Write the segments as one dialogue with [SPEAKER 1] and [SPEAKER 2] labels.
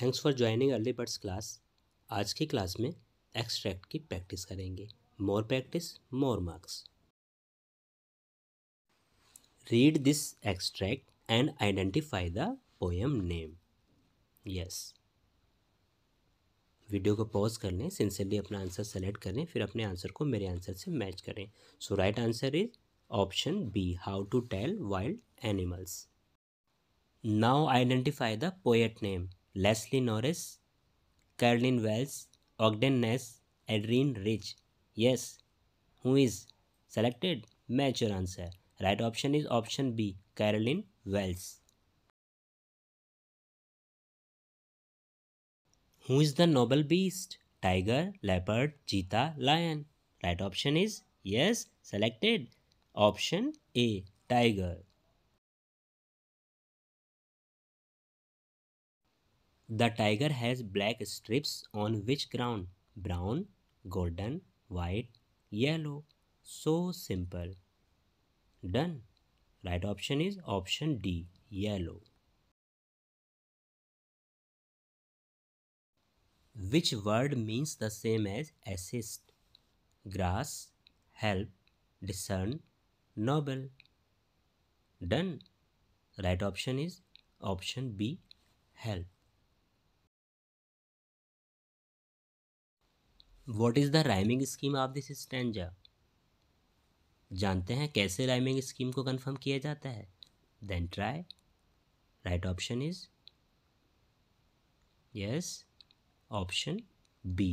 [SPEAKER 1] Thanks for joining early birds class आज की class में एक्सट्रैक्ट की प्रैक्टिस करेंगे more practice more marks read this extract and identify the poem name yes video को pause कर लें सिंसियरली अपना आंसर सेलेक्ट करें फिर अपने आंसर को मेरे आंसर से मैच करें so right answer is option B how to tell wild animals now identify the poet name Leslie Norris, Carolyn Wells, Ogden Ness, Adrian Rich. Yes. Who is selected? Match your answer. Right option is option B, Carolyn Wells. Who is the noble beast? Tiger, leopard, cheetah, lion. Right option is yes, selected. Option A, tiger. The tiger has black strips on which ground? Brown, golden, white, yellow. So simple. Done. Right option is option D, yellow. Which word means the same as assist? Grass, help, discern, noble. Done. Right option is option B, help. What is the rhyming scheme of this stanza जानते हैं कैसे rhyming scheme को confirm किया जाता है then try right option is yes option B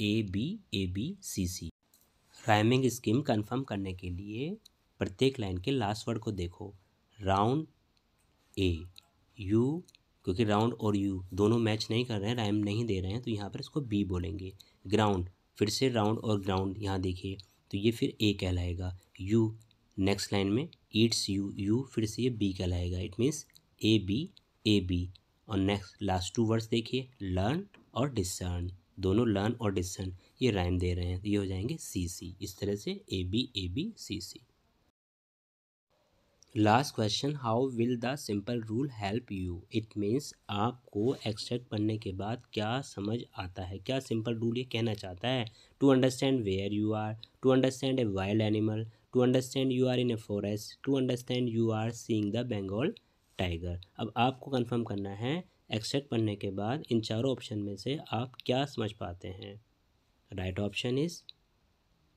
[SPEAKER 1] A B A B C C rhyming scheme confirm करने के लिए प्रत्येक लाइन के लास्ट वर्ड को देखो राउंड ए यू क्योंकि राउंड और यू दोनों मैच नहीं कर रहे हैं राइम नहीं दे रहे हैं तो यहाँ पर इसको बी बोलेंगे ग्राउंड फिर से राउंड और ग्राउंड यहाँ देखिए तो ये फिर ए कहलाएगा यू नेक्स्ट लाइन में ईट्स यू यू फिर से ये बी कहलाएगा it means A B A B और नेक्स्ट लास्ट टू वर्ड्स देखिए लर्न और डिसर्न दोनों लर्न और डिसर्न ये राइम दे रहे हैं तो ये हो जाएंगे सी सी इस तरह से A B A B C C last question how will the simple rule help you it means आपको एक्सट्रैक्ट पढ़ने के बाद क्या समझ आता है क्या सिंपल रूल ये कहना चाहता है to understand where you are to understand a wild animal to understand you are in a forest to understand you are seeing the Bengal tiger अब आपको कन्फर्म करना है एक्सट्रैक्ट पढ़ने के बाद इन चारों ऑप्शन में से आप क्या समझ पाते हैं right option is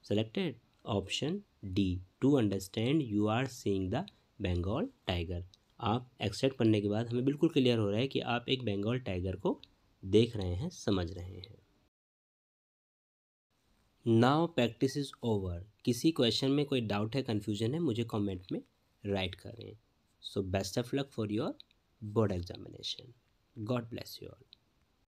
[SPEAKER 1] selected option D to understand you are seeing the Bengal tiger आप एक्सेप्ट पढ़ने के बाद हमें बिल्कुल क्लियर हो रहा है कि आप एक बंगाल टाइगर को देख रहे हैं समझ रहे हैं नाव प्रैक्टिस इज ओवर किसी क्वेश्चन में कोई डाउट है कन्फ्यूजन है मुझे कॉमेंट में राइट करें so best of luck for your board examination god bless you all